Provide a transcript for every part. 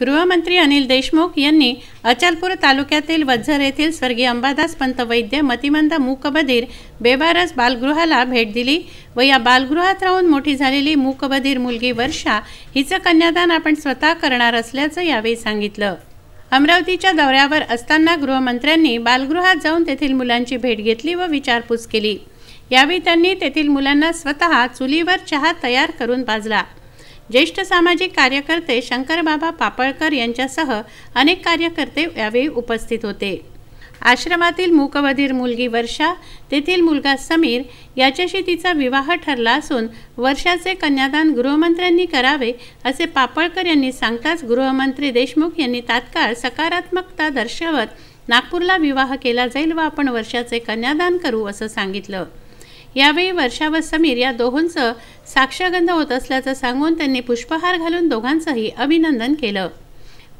गृहमंत्री अनिल देशमुख यांनी अचलपूर तालुक्यातील वझर येथील स्वर्गीय अंबादास पंत वैद्य मतिमंद मूकबधीर बेबारस बालगृहाला भेट दिली व या बालगृहात राहून मोठी झालेली मूकबधीर मुलगी वर्षा हिचं कन्यादान आपण स्वतः करणार असल्याचं यावेळी सांगितलं अमरावतीच्या दौऱ्यावर असताना गृहमंत्र्यांनी बालगृहात जाऊन तेथील मुलांची भेट घेतली व विचारपूस केली यावेळी त्यांनी तेथील मुलांना स्वतः चुलीवर चहा तयार करून पाजला ज्येष्ठ सामाजिक कार्यकर्ते शंकरबाबा पापळकर यांच्यासह अनेक कार्यकर्ते यावेळी उपस्थित होते आश्रमातील मूकबधीर मुलगी वर्षा तेथील मुलगा समीर याच्याशी तिचा विवाह ठरला असून वर्षाचे कन्यादान गृहमंत्र्यांनी करावे असे पापळकर यांनी सांगताच गृहमंत्री देशमुख यांनी तात्काळ सकारात्मकता दर्शवत नागपूरला विवाह केला जाईल व आपण वर्षाचे कन्यादान करू असं सांगितलं यावेळी वर्षा व समीर या दोघांचं साक्षगंध होत असल्याचं सांगून त्यांनी पुष्पहार घालून दोघांचंही अभिनंदन केलं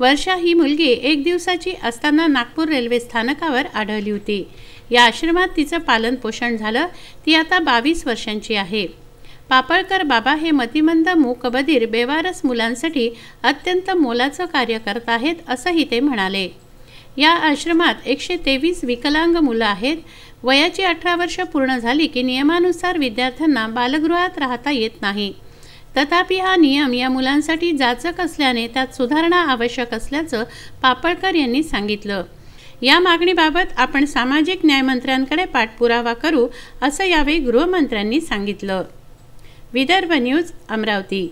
वर्षा ही मुलगी एक दिवसाची असताना नागपूर रेल्वे स्थानकावर आढळली होती या आश्रमात तिचं पालनपोषण झालं ती आता बावीस वर्षांची आहे पापळकर बाबा हे मतिमंद मूकबधीर बेवारस मुलांसाठी अत्यंत मोलाचं कार्य करत आहेत असंही ते म्हणाले या आश्रमात एकशे तेवीस विकलांग मुलं आहेत वयाची अठरा वर्ष पूर्ण झाली की नियमानुसार विद्यार्थ्यांना बालगृहात राहता येत नाही तथापि हा नियम या मुलांसाठी जाचक असल्याने त्यात सुधारणा आवश्यक असल्याचं पापळकर यांनी सांगितलं या मागणीबाबत आपण सामाजिक न्यायमंत्र्यांकडे पाठपुरावा करू असं यावेळी गृहमंत्र्यांनी सांगितलं विदर्भ न्यूज अमरावती